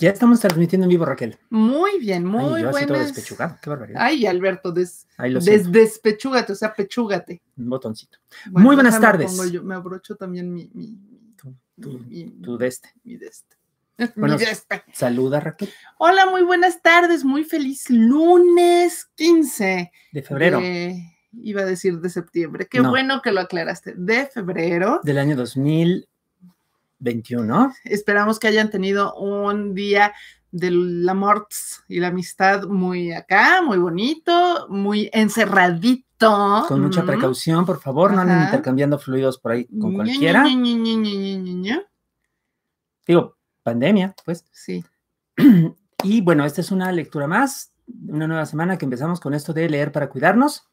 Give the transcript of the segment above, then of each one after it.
Ya estamos transmitiendo en vivo, Raquel. Muy bien, muy Ay, yo buenas. qué barbaridad. Ay, Alberto, des, despechúgate, o sea, pechúgate. Un botoncito. muy buenas tardes. Me, abrocho también mi, mi, tu, deste. mi, deste Mi deste. Este. Este. saluda Raquel. Hola, muy buenas tardes, muy feliz lunes 15 de febrero. iba a decir de septiembre. Qué bueno que lo aclaraste. De febrero. Del año 2000. 21. Esperamos que hayan tenido un día de la amor y la amistad muy acá, muy bonito, muy encerradito. Con mucha precaución, por favor, no intercambiando fluidos por ahí con cualquiera. Digo, pandemia, pues. Sí. Y bueno, esta es una lectura más, una nueva semana que empezamos con esto de leer para cuidarnos,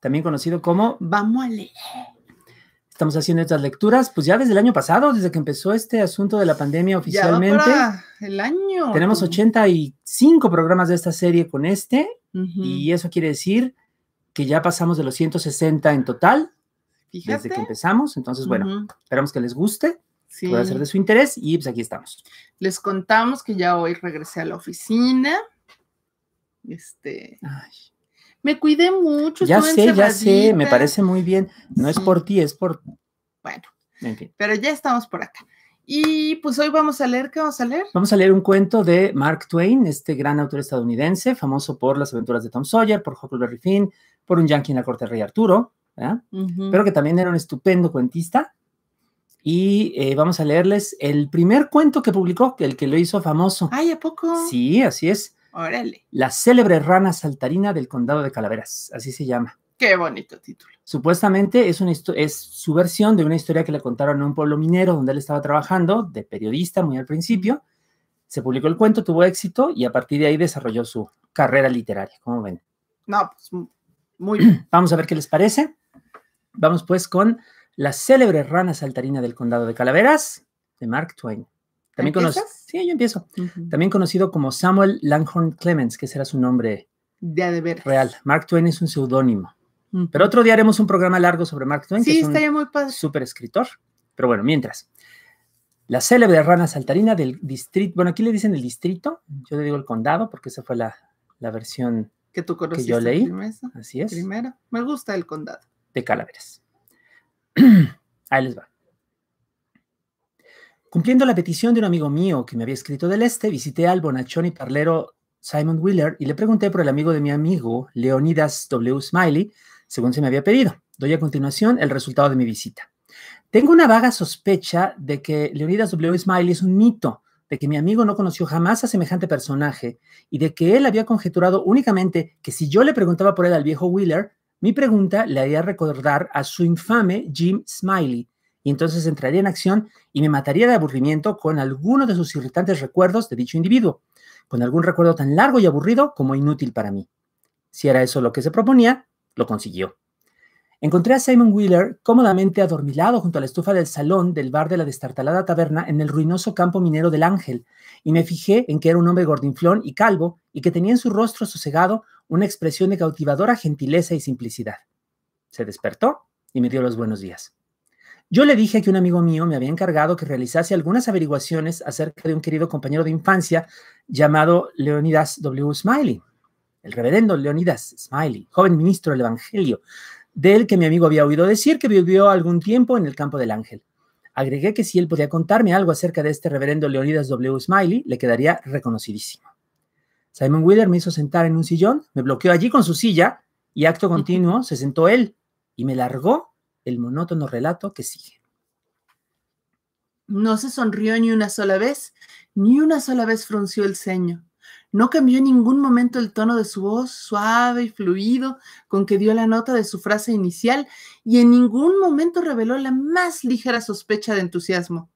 también conocido como Vamos a leer. Estamos haciendo estas lecturas, pues ya desde el año pasado, desde que empezó este asunto de la pandemia oficialmente. Ya el año. Tenemos 85 programas de esta serie con este, y eso quiere decir que ya pasamos de los 160 en total, Fíjate. desde que empezamos. Entonces, bueno, esperamos que les guste. Sí. puede ser de su interés y pues aquí estamos. Les contamos que ya hoy regresé a la oficina. Este, Ay. Me cuidé mucho. Ya sé, ya sé, me parece muy bien. No es por ti, es por... Bueno, pero ya estamos por acá. Y pues hoy vamos a leer, ¿qué vamos a leer? Vamos a leer un cuento de Mark Twain, este gran autor estadounidense, famoso por las aventuras de Tom Sawyer, por Huckleberry Finn, por un yankee en la corte de rey Arturo, pero que también era un estupendo cuentista. Y eh, vamos a leerles el primer cuento que publicó, el que lo hizo famoso. Ay, ¿a poco? Sí, así es. Órale. La célebre rana saltarina del condado de Calaveras, así se llama. Qué bonito título. Supuestamente es, su versión de una historia que le contaron a un pueblo minero donde él estaba trabajando, de periodista muy al principio. Se publicó el cuento, tuvo éxito y a partir de ahí desarrolló su carrera literaria. ¿Cómo ven? No, pues muy bien. Vamos a ver qué les parece. Vamos pues con la célebre rana saltarina del condado de Calaveras de Mark Twain. También conocido, sí, yo empiezo. También conocido como Samuel Langhorn Clemens, que será su nombre real. Mark Twain es un seudónimo. Pero otro día haremos un programa largo sobre Mark Twain, sí, es muy padre. super escritor. Pero bueno, mientras. La célebre rana saltarina del distrito, bueno, aquí le dicen el distrito, yo le digo el condado porque esa fue la, versión que yo leí. Así es. Primero, me gusta el condado. De Calaveras. Ahí les va. Cumpliendo la petición de un amigo mío que me había escrito del este, visité al bonachón y parlero Simon Wheeler y le pregunté por el amigo de mi amigo, Leonidas W. Smiley, según se me había pedido. Doy a continuación el resultado de mi visita. Tengo una vaga sospecha de que Leonidas W. Smiley es un mito, de que mi amigo no conoció jamás a semejante personaje y de que él había conjeturado únicamente que si yo le preguntaba por él al viejo Wheeler, mi pregunta le haría recordar a su infame Jim Smiley, y entonces entraría en acción y me mataría de aburrimiento con alguno de sus irritantes recuerdos de dicho individuo, con algún recuerdo tan largo y aburrido como inútil para mí. Si era eso lo que se proponía, lo consiguió. Encontré a Simon Wheeler cómodamente adormilado junto a la estufa del salón del bar de la destartalada taberna en el ruinoso campo minero del Ángel, y me fijé en que era un hombre gordinflón y calvo, y que tenía en su rostro sosegado una expresión de cautivadora gentileza y simplicidad. Se despertó y me dio los buenos días. Yo le dije que un amigo mío me había encargado que realizase algunas averiguaciones acerca de un querido compañero de infancia llamado Leonidas W. Smiley, el reverendo Leonidas Smiley, joven ministro del Evangelio, del que mi amigo había oído decir que vivió algún tiempo en el campo del ángel. Agregué que si él podía contarme algo acerca de este reverendo Leonidas W. Smiley, le quedaría reconocidísimo. Simon Wheeler me hizo sentar en un sillón, me bloqueó allí con su silla y acto continuo se sentó él y me largó el monótono relato que sigue. No se sonrió ni una sola vez, ni una sola vez frunció el ceño. No cambió en ningún momento el tono de su voz suave y fluido con que dio la nota de su frase inicial y en ningún momento reveló la más ligera sospecha de entusiasmo.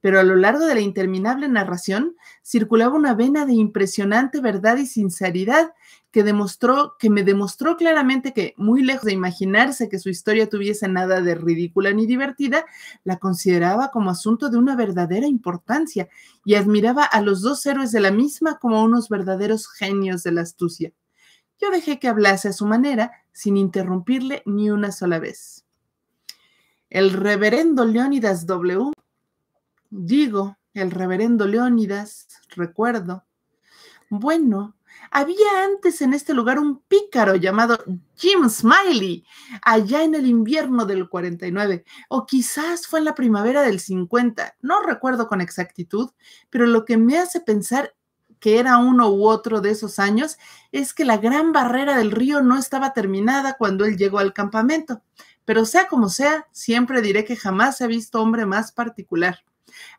Pero a lo largo de la interminable narración circulaba una vena de impresionante verdad y sinceridad que demostró, que me demostró claramente que, muy lejos de imaginarse que su historia tuviese nada de ridícula ni divertida, la consideraba como asunto de una verdadera importancia y admiraba a los dos héroes de la misma como unos verdaderos genios de la astucia. Yo dejé que hablase a su manera, sin interrumpirle ni una sola vez. El reverendo Leónidas W. Digo, el reverendo Leónidas, recuerdo. Bueno, había antes en este lugar un pícaro llamado Jim Smiley, allá en el invierno del 49, o quizás fue en la primavera del 50, no recuerdo con exactitud, pero lo que me hace pensar que era uno u otro de esos años es que la gran barrera del río no estaba terminada cuando él llegó al campamento. Pero sea como sea, siempre diré que jamás he visto hombre más particular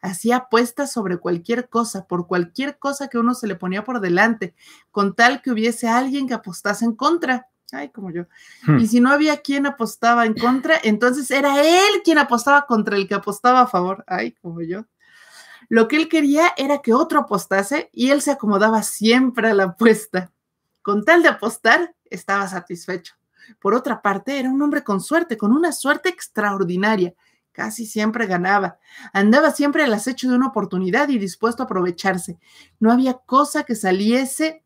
hacía apuestas sobre cualquier cosa, por cualquier cosa que uno se le ponía por delante, con tal que hubiese alguien que apostase en contra. Ay, como yo. Hmm. Y si no había quien apostaba en contra, entonces era él quien apostaba contra el que apostaba a favor. Ay, como yo. Lo que él quería era que otro apostase y él se acomodaba siempre a la apuesta. Con tal de apostar, estaba satisfecho. Por otra parte, era un hombre con suerte, con una suerte extraordinaria casi siempre ganaba. Andaba siempre al acecho de una oportunidad y dispuesto a aprovecharse. No había cosa que saliese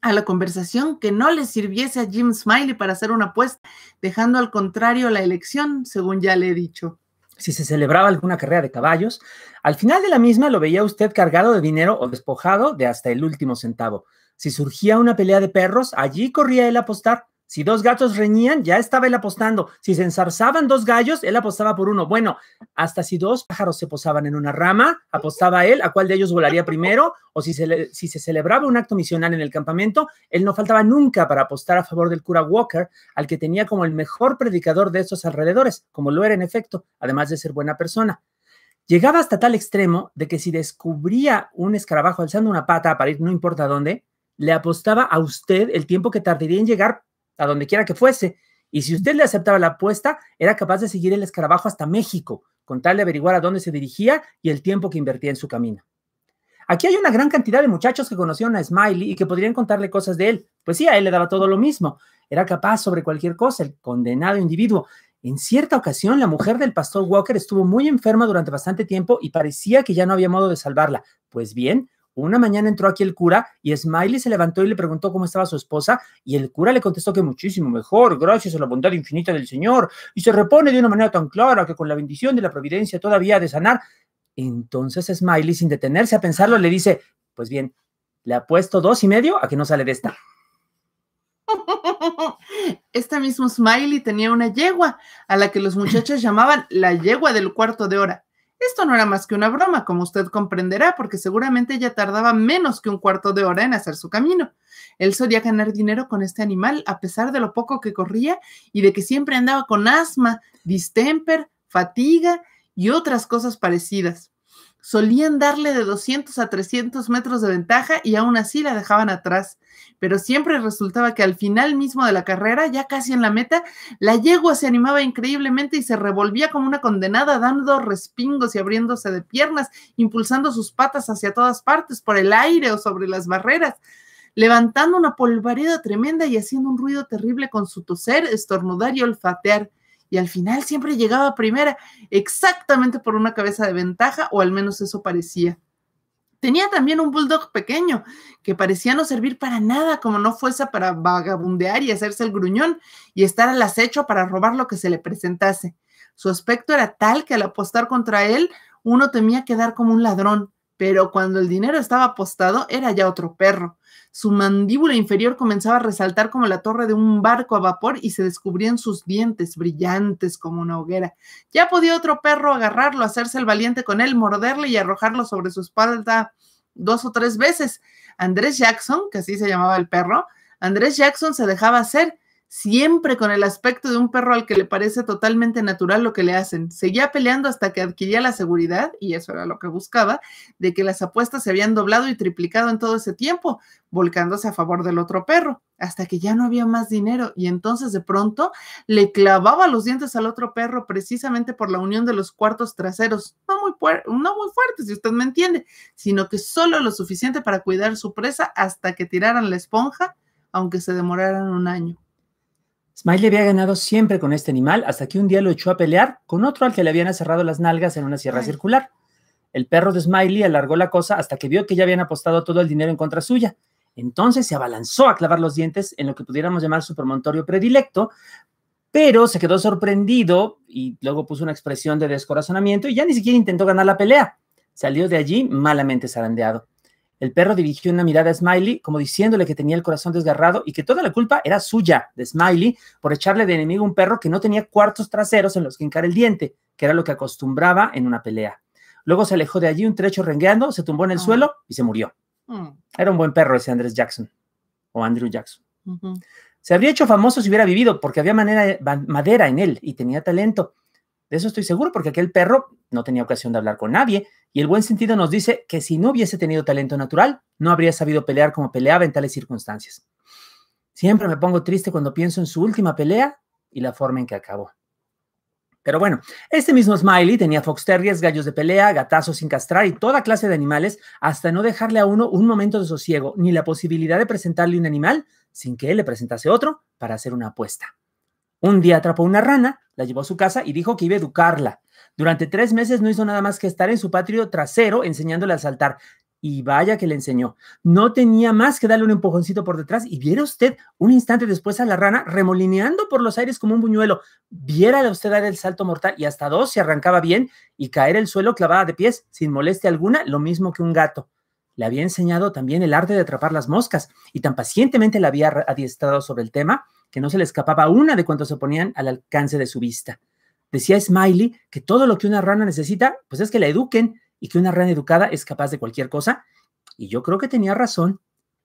a la conversación que no le sirviese a Jim Smiley para hacer una apuesta, dejando al contrario la elección, según ya le he dicho. Si se celebraba alguna carrera de caballos, al final de la misma lo veía usted cargado de dinero o despojado de hasta el último centavo. Si surgía una pelea de perros, allí corría él a apostar. Si dos gatos reñían, ya estaba él apostando. Si se ensarzaban dos gallos, él apostaba por uno. Bueno, hasta si dos pájaros se posaban en una rama, apostaba él a cuál de ellos volaría primero, o si se, si se celebraba un acto misional en el campamento, él no faltaba nunca para apostar a favor del cura Walker, al que tenía como el mejor predicador de esos alrededores, como lo era en efecto, además de ser buena persona. Llegaba hasta tal extremo de que si descubría un escarabajo alzando una pata para ir no importa dónde, le apostaba a usted el tiempo que tardaría en llegar a donde quiera que fuese. Y si usted le aceptaba la apuesta, era capaz de seguir el escarabajo hasta México, con tal de averiguar a dónde se dirigía y el tiempo que invertía en su camino. Aquí hay una gran cantidad de muchachos que conocieron a Smiley y que podrían contarle cosas de él. Pues sí, a él le daba todo lo mismo. Era capaz sobre cualquier cosa, el condenado individuo. En cierta ocasión, la mujer del pastor Walker estuvo muy enferma durante bastante tiempo y parecía que ya no había modo de salvarla. Pues bien, una mañana entró aquí el cura y Smiley se levantó y le preguntó cómo estaba su esposa y el cura le contestó que muchísimo mejor, gracias a la bondad infinita del Señor, y se repone de una manera tan clara que con la bendición de la providencia todavía ha de sanar. Entonces Smiley, sin detenerse a pensarlo, le dice, pues bien, le apuesto dos y medio a que no sale de esta. Esta mismo Smiley tenía una yegua a la que los muchachos llamaban la yegua del cuarto de hora. Esto no era más que una broma, como usted comprenderá, porque seguramente ella tardaba menos que un cuarto de hora en hacer su camino. Él solía ganar dinero con este animal, a pesar de lo poco que corría y de que siempre andaba con asma, distemper, fatiga y otras cosas parecidas solían darle de 200 a 300 metros de ventaja y aún así la dejaban atrás. Pero siempre resultaba que al final mismo de la carrera, ya casi en la meta, la yegua se animaba increíblemente y se revolvía como una condenada, dando respingos y abriéndose de piernas, impulsando sus patas hacia todas partes, por el aire o sobre las barreras levantando una polvareda tremenda y haciendo un ruido terrible con su toser, estornudar y olfatear y al final siempre llegaba primera, exactamente por una cabeza de ventaja, o al menos eso parecía. Tenía también un bulldog pequeño, que parecía no servir para nada, como no fuese para vagabundear y hacerse el gruñón y estar al acecho para robar lo que se le presentase. Su aspecto era tal que al apostar contra él, uno temía quedar como un ladrón pero cuando el dinero estaba apostado era ya otro perro. Su mandíbula inferior comenzaba a resaltar como la torre de un barco a vapor y se descubrían sus dientes brillantes como una hoguera. Ya podía otro perro agarrarlo, hacerse el valiente con él, morderle y arrojarlo sobre su espalda dos o tres veces. Andrés Jackson, que así se llamaba el perro, Andrés Jackson se dejaba hacer siempre con el aspecto de un perro al que le parece totalmente natural lo que le hacen. Seguía peleando hasta que adquiría la seguridad, y eso era lo que buscaba, de que las apuestas se habían doblado y triplicado en todo ese tiempo, volcándose a favor del otro perro, hasta que ya no había más dinero, y entonces de pronto le clavaba los dientes al otro perro precisamente por la unión de los cuartos traseros, no muy, no muy fuerte, si usted me entiende, sino que solo lo suficiente para cuidar su presa hasta que tiraran la esponja, aunque se demoraran un año. Smiley había ganado siempre con este animal hasta que un día lo echó a pelear con otro al que le habían cerrado las nalgas en una sierra circular. El perro de Smiley alargó la cosa hasta que vio que ya habían apostado todo el dinero en contra suya. Entonces se abalanzó a clavar los dientes en lo que pudiéramos llamar su promontorio predilecto, pero se quedó sorprendido y luego puso una expresión de descorazonamiento y ya ni siquiera intentó ganar la pelea. Salió de allí malamente zarandeado. El perro dirigió una mirada a Smiley, como diciéndole que tenía el corazón desgarrado y que toda la culpa era suya, de Smiley, por echarle de enemigo un perro que no tenía cuartos traseros en los que hincar el diente, que era lo que acostumbraba en una pelea. Luego se alejó de allí un trecho rengueando, se tumbó en el ah. suelo y se murió. Mm. Era un buen perro ese Andrés Jackson, o Andrew Jackson. Se habría hecho famoso si hubiera vivido, porque había manera, madera en él y tenía talento. De eso estoy seguro, porque aquel perro no tenía ocasión de hablar con nadie, y el buen sentido nos dice que si no hubiese tenido talento natural, no habría sabido pelear como peleaba en tales circunstancias. Siempre me pongo triste cuando pienso en su última pelea y la forma en que acabó. Pero bueno, este mismo Smiley tenía fox terriers, gallos de pelea, gatazos sin castrar y toda clase de animales, hasta no dejarle a uno un momento de sosiego ni la posibilidad de presentarle un animal sin que él le presentase otro para hacer una apuesta. Un día atrapó una rana, la llevó a su casa y dijo que iba a educarla. Durante tres meses no hizo nada más que estar en su patio trasero enseñándole a saltar. Y vaya que le enseñó. No tenía más que darle un empujoncito por detrás y viera usted un instante después a la rana remolineando por los aires como un buñuelo. Viera usted dar el salto mortal y hasta dos se arrancaba bien y caer el suelo clavada de pies sin molestia alguna, lo mismo que un gato. Le había enseñado también el arte de atrapar las moscas y tan pacientemente la había adiestrado sobre el tema que no se le escapaba una de cuantos se ponían al alcance de su vista. Decía Smiley que todo lo que una rana necesita, pues es que la eduquen y que una rana educada es capaz de cualquier cosa. Y yo creo que tenía razón.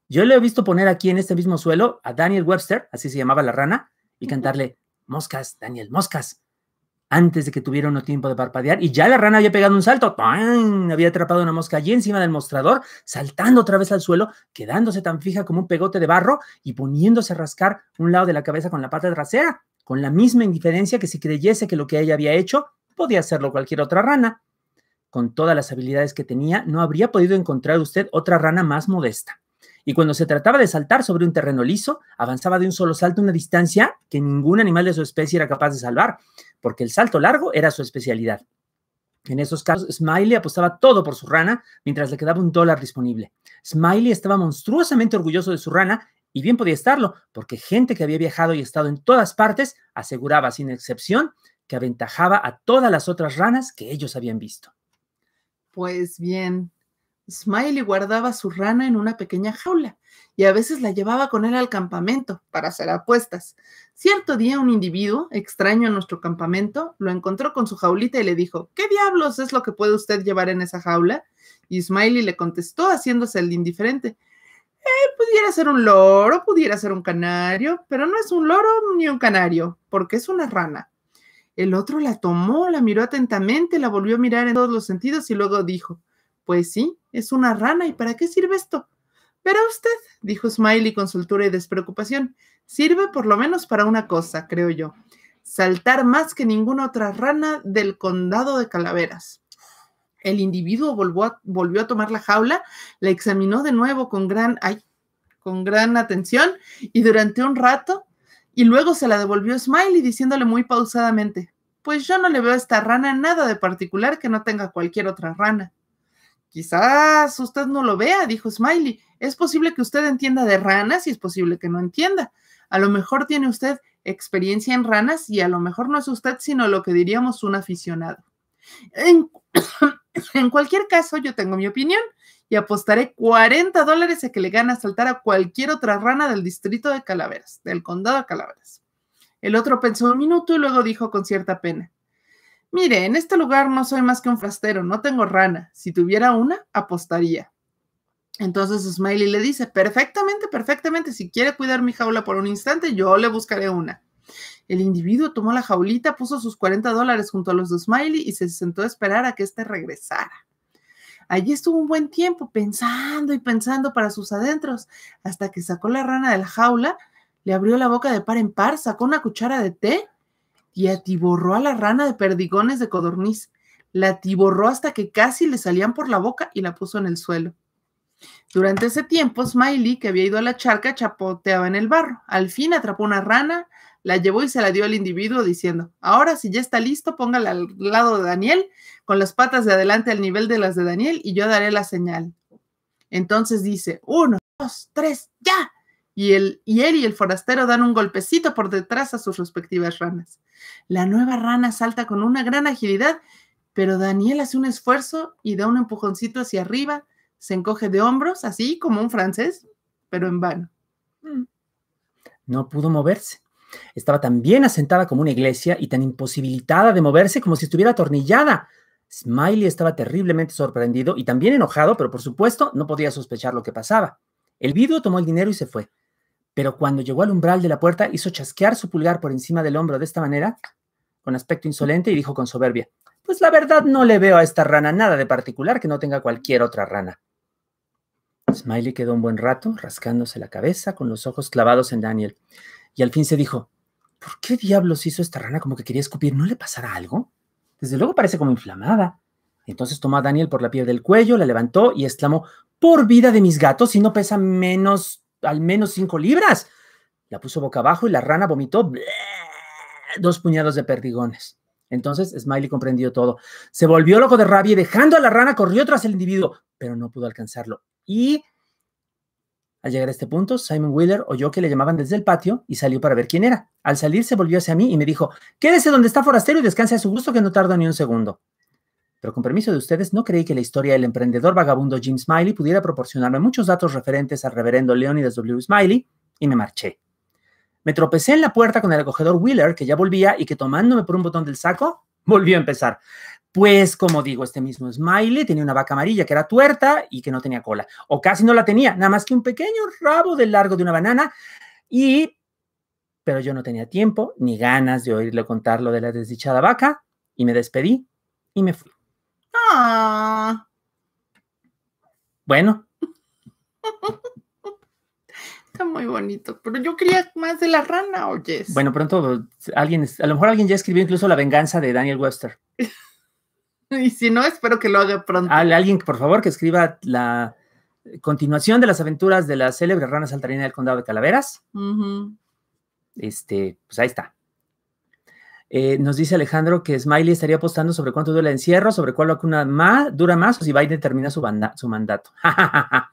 Yo le he visto poner aquí en este mismo suelo a Daniel Webster, así se llamaba la rana, y cantarle, moscas, Daniel, moscas antes de que tuviera uno tiempo de parpadear y ya la rana había pegado un salto, ¡pam! había atrapado una mosca allí encima del mostrador, saltando otra vez al suelo, quedándose tan fija como un pegote de barro y poniéndose a rascar un lado de la cabeza con la pata trasera, con la misma indiferencia que si creyese que lo que ella había hecho podía hacerlo cualquier otra rana. Con todas las habilidades que tenía, no habría podido encontrar usted otra rana más modesta. Y cuando se trataba de saltar sobre un terreno liso, avanzaba de un solo salto una distancia que ningún animal de su especie era capaz de salvar porque el salto largo era su especialidad. En esos casos, Smiley apostaba todo por su rana mientras le quedaba un dólar disponible. Smiley estaba monstruosamente orgulloso de su rana y bien podía estarlo, porque gente que había viajado y estado en todas partes aseguraba sin excepción que aventajaba a todas las otras ranas que ellos habían visto. Pues bien, Smiley guardaba su rana en una pequeña jaula y a veces la llevaba con él al campamento para hacer apuestas. Cierto día un individuo extraño en nuestro campamento lo encontró con su jaulita y le dijo, ¿qué diablos es lo que puede usted llevar en esa jaula? Y Smiley le contestó haciéndose el indiferente, eh, pudiera ser un loro, pudiera ser un canario, pero no es un loro ni un canario, porque es una rana. El otro la tomó, la miró atentamente, la volvió a mirar en todos los sentidos y luego dijo, pues sí, es una rana, ¿y para qué sirve esto? Verá usted, dijo Smiley con soltura y despreocupación, sirve por lo menos para una cosa, creo yo. Saltar más que ninguna otra rana del condado de Calaveras. El individuo volvió a, tomar la jaula, la examinó de nuevo con gran, con gran atención y durante un rato, y luego se la devolvió Smiley diciéndole muy pausadamente, pues yo no le veo a esta rana nada de particular que no tenga cualquier otra rana. Quizás usted no lo vea, dijo Smiley. Es posible que usted entienda de ranas y es posible que no entienda. A lo mejor tiene usted experiencia en ranas y a lo mejor no es usted, sino lo que diríamos un aficionado. En, cualquier caso, yo tengo mi opinión y apostaré 40 dólares a que le gana saltar a cualquier otra rana del distrito de Calaveras, del condado de Calaveras. El otro pensó un minuto y luego dijo con cierta pena, Mire, en este lugar no soy más que un frastero, no tengo rana. Si tuviera una, apostaría. Entonces Smiley le dice, perfectamente, perfectamente, si quiere cuidar mi jaula por un instante, yo le buscaré una. El individuo tomó la jaulita, puso sus 40 dólares junto a los de Smiley y se sentó a esperar a que éste regresara. Allí estuvo un buen tiempo pensando y pensando para sus adentros, hasta que sacó la rana de la jaula, le abrió la boca de par en par, sacó una cuchara de té y atiborró a la rana de perdigones de codorniz. La atiborró hasta que casi le salían por la boca y la puso en el suelo. Durante ese tiempo, Smiley, que había ido a la charca, chapoteaba en el barro. Al fin atrapó una rana, la llevó y se la dio al individuo diciendo, ahora si ya está listo, póngala al lado de Daniel, con las patas de adelante al nivel de las de Daniel, y yo daré la señal. Entonces dice, uno, dos, tres, ya y, él y el forastero dan un golpecito por detrás a sus respectivas ranas. La nueva rana salta con una gran agilidad, pero Daniel hace un esfuerzo y da un empujoncito hacia arriba, se encoge de hombros, así como un francés, pero en vano. Mm. No pudo moverse. Estaba tan bien asentada como una iglesia y tan imposibilitada de moverse como si estuviera atornillada. Smiley estaba terriblemente sorprendido y también enojado, pero por supuesto no podía sospechar lo que pasaba. El vidrio tomó el dinero y se fue pero cuando llegó al umbral de la puerta hizo chasquear su pulgar por encima del hombro de esta manera, con aspecto insolente, y dijo con soberbia, pues la verdad no le veo a esta rana nada de particular que no tenga cualquier otra rana. Smiley quedó un buen rato rascándose la cabeza con los ojos clavados en Daniel, y al fin se dijo, ¿por qué diablos hizo esta rana como que quería escupir? ¿No le pasará algo? Desde luego parece como inflamada. Entonces tomó a Daniel por la piel del cuello, la levantó y exclamó, por vida de mis gatos, si no pesa menos al menos cinco libras. La puso boca abajo y la rana vomitó dos puñados de perdigones. Entonces Smiley comprendió todo. Se volvió loco de rabia y dejando a la rana corrió tras el individuo, pero no pudo alcanzarlo. Y al llegar a este punto, Simon Wheeler oyó que le llamaban desde el patio y salió para ver quién era. Al salir se volvió hacia mí y me dijo, quédese donde está forastero y descanse a su gusto que no tarda ni un segundo pero con permiso de ustedes, no creí que la historia del emprendedor vagabundo Jim Smiley pudiera proporcionarme muchos datos referentes al reverendo Leonidas W. Smiley y me marché. Me tropecé en la puerta con el acogedor Wheeler, que ya volvía y que tomándome por un botón del saco, volvió a empezar. Pues, como digo, este mismo Smiley tenía una vaca amarilla que era tuerta y que no tenía cola, o casi no la tenía, nada más que un pequeño rabo del largo de una banana y pero yo no tenía tiempo ni ganas de oírle contar lo de la desdichada vaca y me despedí y me fui. Ah. Bueno. Está muy bonito, pero yo quería más de la rana, oyes. Bueno, pronto alguien, a lo mejor alguien ya escribió incluso La venganza de Daniel Webster. y si no, espero que lo haga pronto. alguien, por favor, que escriba la continuación de las aventuras de la célebre rana saltarina del condado de Calaveras. Este, pues ahí está. Eh, nos dice Alejandro que Smiley estaría apostando sobre cuánto dura el encierro, sobre cuál vacuna más, dura más o si Biden termina su, su mandato.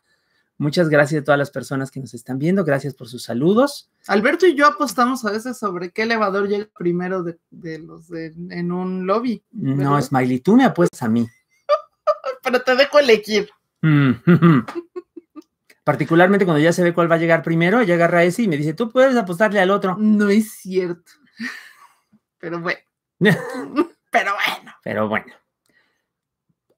Muchas gracias a todas las personas que nos están viendo. Gracias por sus saludos. Alberto y yo apostamos a veces sobre qué elevador llega primero de, los en un lobby. No, Smiley, tú me apuestas a mí. Pero te dejo elegir. Mm. Particularmente cuando ya se ve cuál va a llegar primero, ella agarra ese y me dice, tú puedes apostarle al otro. No es cierto. Pero bueno. pero bueno. Pero bueno.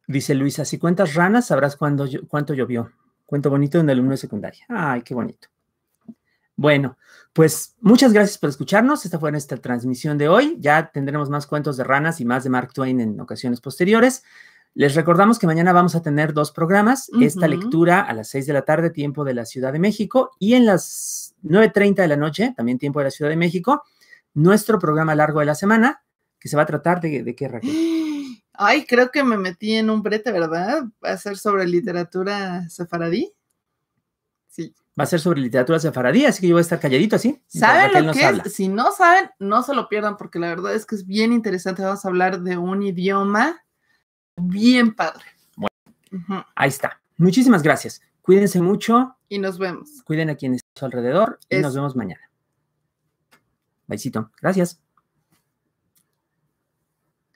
Dice Luisa, si cuentas ranas, sabrás cuándo, cuánto llovió. Cuento bonito en el alumno de secundaria. Ay, qué bonito. Bueno, pues muchas gracias por escucharnos. Esta fue nuestra transmisión de hoy. Ya tendremos más cuentos de ranas y más de Mark Twain en ocasiones posteriores. Les recordamos que mañana vamos a tener dos programas, esta lectura a las 6 de la tarde, tiempo de la Ciudad de México, y en las 9.30 de la noche, también tiempo de la Ciudad de México, nuestro programa largo de la semana, que se va a tratar de, de qué, Raquel. Ay, creo que me metí en un brete, ¿verdad? ¿Va a ser sobre literatura sefaradí? Sí. Va a ser sobre literatura sefaradí, así que yo voy a estar calladito así. ¿Saben lo que Si no saben, no se lo pierdan, porque la verdad es que es bien interesante. Vamos a hablar de un idioma bien padre. Bueno, ahí está. Muchísimas gracias. Cuídense mucho. Y nos vemos. Cuiden a quienes a su alrededor y nos vemos mañana. Besito. Gracias.